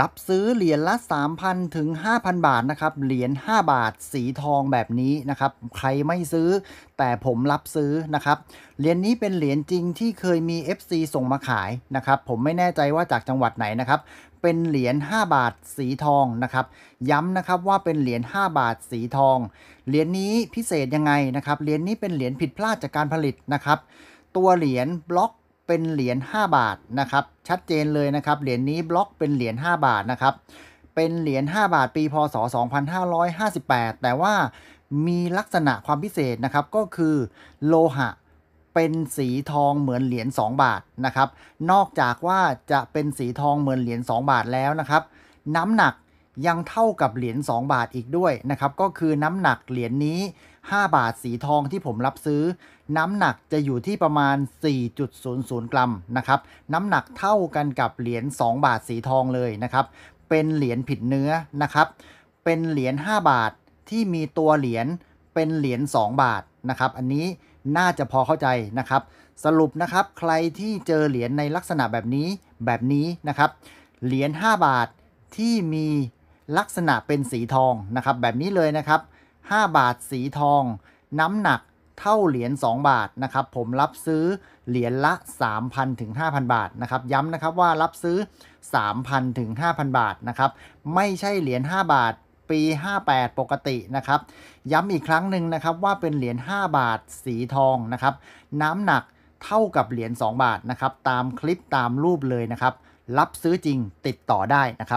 รับซื้อเหรียญละ 3,000 ถึง 5,000 บาทนะครับเหรียญ5บาทสีทองแบบนี้นะครับใครไม่ซื้อ แต่ผมรับซื้อนะครับเหรียญนี้เป็นเหรียญจริงที่เคยมี FC ส่งมาขายนะครับผมไม่แน่ใจว่าจากจังหวัดไหนนะครับเป็นเหรียญ5บาทสีทองนะครับย้ำนะครับว่าเป็นเหรียญ5บาทสีทองเหรียญนี้พิเศษยังไงนะครับเหรียญนี้เป็นเหรียญผิดพลาดจากการผลิตนะครับตัวเหรียญบล็อกเป็นเหรียญ5บาทนะครับชัดเจนเลยนะครับ เหรียญนี้บล็อกเป็นเหรียญ5บาทนะครับเป็นเหรียญ5บาท ปีพศ2558 แต่ว่ามีลักษณะความพิเศษนะครับก็คือโลหะเป็นสีทองเหมือนเหรียญ2บาทนะครับ นอกจากว่าจะเป็นสีทองเหมือนเหรียญ2บาทแล้วนะครับ น้ำหนักยังเท่ากับเหรียญ2บาทอีกด้วยนะครับก็คือน้ำหนักเหรียญนนี้ 5 บาทสีทองที่ผมรับซื้อ น้ำหนักจะอยู่ที่ประมาณ 4.00กรัมนะครับน้ำหนักเท่ากันกับเหรียญ2บาทสีทองเลยนะครับ เป็นเหรียญผิดเนื้อนะครับ เป็นเหรียญ5บาทที่มีตัวเหรียญเป็นเหรียญ2บาทนะครับ อันนี้น่าจะพอเข้าใจนะครับ สรุปนะครับใครที่เจอเหรียญในลักษณะแบบนี้แบบนี้นะครับเหรียญ5บาทที่มีลักษณะเป็นสีทองนะครับ แบบนี้เลยนะครับ 5 บาทสีทอง น้ำหนักเท่า เหรียญ2บาทนะครับ ผมรับซื้อเหรียญละ 3,000 ถึง 5,000 บาทนะครับ ย้ำนะครับว่ารับซื้อ 3,000ถึง5,000 บาทนะครับ ไม่ใช่เหรียญ5บาทปี 58 ปกตินะครับ ย้ำอีกครั้งหนึ่งนะครับว่าเป็นเหรียญ5บาทสีทองนะครับ น้ำหนักเท่ากับเหรียญ2บาทนะครับ ตามคลิปตามรูปเลยนะครับ รับซื้อจริงติดต่อได้นะครับ